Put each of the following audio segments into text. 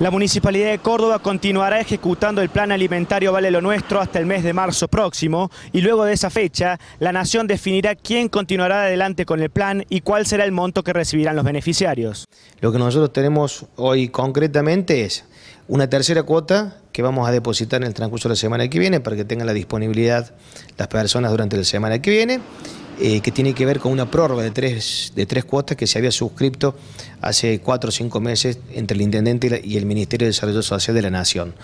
La Municipalidad de Córdoba continuará ejecutando el Plan Alimentario Vale lo Nuestro hasta el mes de marzo próximo y luego de esa fecha la Nación definirá quién continuará adelante con el plan y cuál será el monto que recibirán los beneficiarios. Lo que nosotros tenemos hoy concretamente es una tercera cuota que vamos a depositar en el transcurso de la semana que viene para que tengan la disponibilidad las personas durante la semana que viene eh, que tiene que ver con una prórroga de tres, de tres cuotas que se había suscrito hace cuatro o cinco meses entre el Intendente y el Ministerio de Desarrollo Social de la Nación.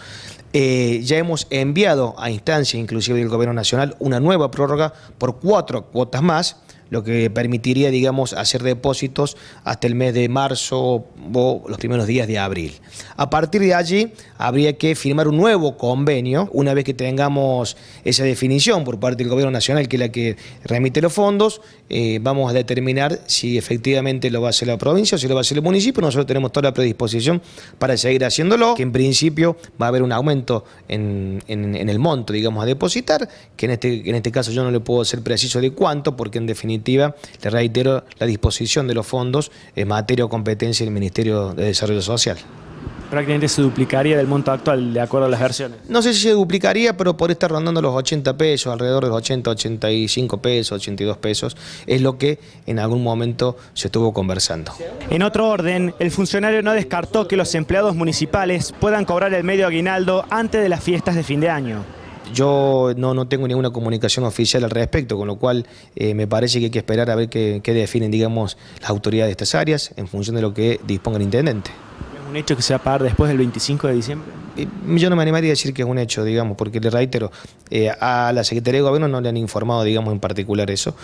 Eh, ya hemos enviado a instancia inclusive del Gobierno Nacional una nueva prórroga por cuatro cuotas más lo que permitiría, digamos, hacer depósitos hasta el mes de marzo o los primeros días de abril. A partir de allí, habría que firmar un nuevo convenio, una vez que tengamos esa definición por parte del Gobierno Nacional, que es la que remite los fondos, eh, vamos a determinar si efectivamente lo va a hacer la provincia o si lo va a hacer el municipio. Nosotros tenemos toda la predisposición para seguir haciéndolo, que en principio va a haber un aumento en, en el monto, digamos, a depositar, que en este, en este caso yo no le puedo ser preciso de cuánto, porque en definitiva le reitero la disposición de los fondos en materia o competencia del Ministerio de Desarrollo Social prácticamente se duplicaría del monto actual, de acuerdo a las versiones. No sé si se duplicaría, pero por estar rondando los 80 pesos, alrededor de los 80, 85 pesos, 82 pesos, es lo que en algún momento se estuvo conversando. En otro orden, el funcionario no descartó que los empleados municipales puedan cobrar el medio aguinaldo antes de las fiestas de fin de año. Yo no, tengo ninguna comunicación oficial al respecto, con lo cual eh, me parece que hay que esperar a ver qué, definen, digamos, las autoridades de estas áreas en función de lo que disponga el intendente ¿Es un hecho que se va a pagar después del 25 de diciembre? Eh, yo no me animaría a decir que es un hecho, digamos, porque le reitero, eh, a la Secretaría de Gobierno no le han informado, digamos, en particular eso.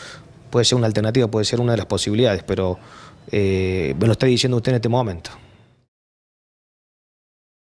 Puede ser una alternativa, puede ser una de las posibilidades, pero eh, me lo está diciendo usted en este momento.